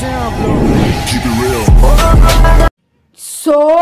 sound blow. Keep it real.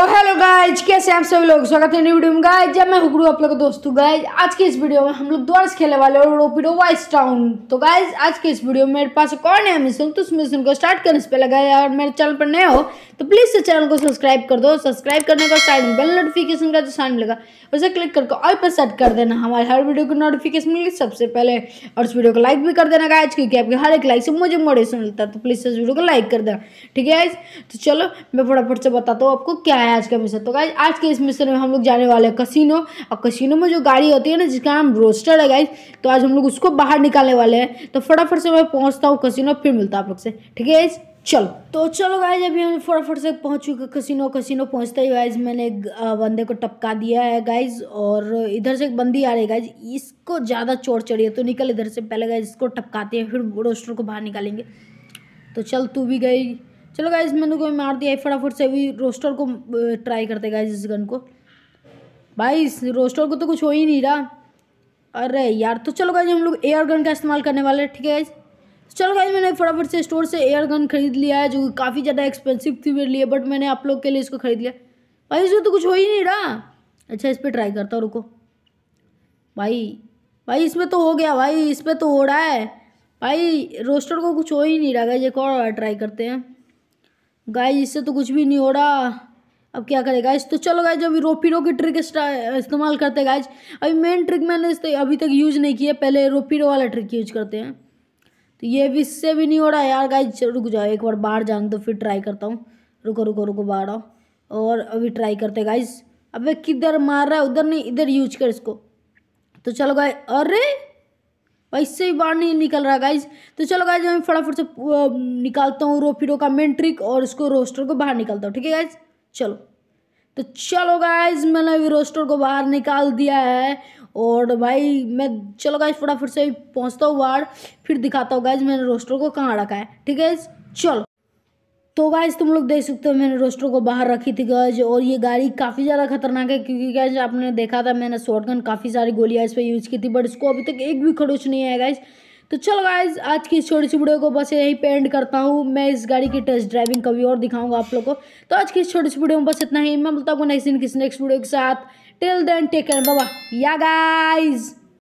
Hello guys कैसे आप सभी लोग स्वागत है न्यू वीडियो में गाइज जब मैं हुकड़ू आप लोग दोस्तों गाइज आज के इस वीडियो में हम लोग द्वारस खेलने वाले और रोपीडो वाइस टाउन तो गाइज आज के इस वीडियो में मेरे पास एक और नया मिशन तो उस मिशन को स्टार्ट करने से पहले गाइज और मेरे चैनल पर नए हो तो प्लीज़ से चैनल को सब्सक्राइब कर दो सब्सक्राइब करने का साइड में बेल नोटिफिकेशन का जो साइन मिलेगा उसे क्लिक करके ऑल पर सेट कर देना हमारे हर वीडियो की नोटिफिकेशन मिलेगी सबसे पहले और उस वीडियो को लाइक भी कर देना गाइज क्योंकि आपके हर एक लाइक से मुझे मोटिवेशन मिलता है तो प्लीज़ इस वीडियो को लाइक कर देना ठीक है गाइज तो चलो मैं फटाफट से बताता हूँ आपको क्या है है आज का मिशन तो गाइज आज के इस मिशन में हम लोग जाने वाले हैं कसिनो और कसिनो में जो गाड़ी होती है ना जिसका नाम रोस्टर है गाइज तो आज हम लोग उसको बाहर निकालने वाले हैं तो फटाफट से मैं पहुँचता हूँ कसिनो फिर मिलता आप लोग से ठीक है चलो तो चलो गाइज अभी हम फटाफट से पहुँच चुके कसिनो कसिनो पहुँचता ही गाइज मैंने एक बंदे को टपका दिया है गाइज और इधर से एक बंदी आ रही है गाइज इसको ज़्यादा चोट चढ़ी है तो निकल इधर से पहले गाइज इसको टपकाते हैं फिर रोस्टर को बाहर निकालेंगे तो चल तू भी गई चलो गाइज मैंने कोई मार दिया फटाफट से अभी रोस्टर को ट्राई करते गाइज इस गन को भाई इस रोस्टर को तो कुछ हो ही नहीं रहा अरे यार तो चलो गाइज हम लोग एयर गन का इस्तेमाल करने वाले हैं ठीक है गाइज तो चलो गाइज मैंने फटाफट से स्टोर से एयर गन खरीद लिया है जो काफ़ी ज़्यादा एक्सपेंसिव थी मेरे लिए बट मैंने आप लोग के लिए इसको खरीद लिया भाई इसमें तो कुछ हो ही नहीं रहा अच्छा इस पर ट्राई करता हूँ रुको भाई भाई इसमें तो हो गया भाई इस पर तो हो रहा है भाई रोस्टर को कुछ हो ही नहीं रहा गाइज एक और ट्राई करते हैं गाइस इससे तो कुछ भी नहीं हो रहा अब क्या करें गाइस तो चलो गाइज अभी रोपीरो की ट्रिक इस्तेमाल करते हैं गाइज अभी मेन ट्रिक मैंने तो अभी तक यूज़ नहीं किया पहले रोपीरो वाला ट्रिक यूज करते हैं तो ये भी इससे भी नहीं हो रहा यार गाइज रुक जाओ एक बार बाहर जाने तो फिर ट्राई करता हूँ रुको रुको रुको बाहर आओ और अभी ट्राई करते गाइज अब किधर मार रहा है उधर नहीं इधर यूज कर इसको तो चलो गाय अरे भाई इससे भी बाहर नहीं निकल रहा गाइज तो चलो गाइज मैं फटाफट से निकालता हूँ रोफिरो का मेन ट्रिक और इसको रोस्टर को बाहर निकालता हूँ ठीक है गाइज चलो तो चलो गाइज मैंने अभी रोस्टर को बाहर निकाल दिया है और भाई मैं चलो गाइज फटाफट से पहुँचता हूँ बाहर फिर दिखाता हूँ गाइज मैंने रोस्टर को कहाँ रखा है ठीक है चलो तो गाइज तुम लोग देख सकते हो मैंने रोस्टर को बाहर रखी थी गज और ये गाड़ी काफ़ी ज़्यादा खतरनाक है क्योंकि गैज आपने देखा था मैंने शॉटगन काफ़ी सारी गोलियाँ इस पर यूज़ की थी बट इसको अभी तक एक भी खड़ोच नहीं है गाइज तो चलो गाइज आज की इस छोटी सी वीडियो को बस यही पेंट करता हूँ मैं इस गाड़ी की टेस्ट ड्राइविंग कभी और दिखाऊंगा आप लोग को तो आज की इस छोटी सी वीडियो में बस इतना ही मैं बोलता हूँ नेक्स्ट दिन किसी नेक्स्ट वीडियो के साथ टिल देन टेक केयर बाबा या गाइज़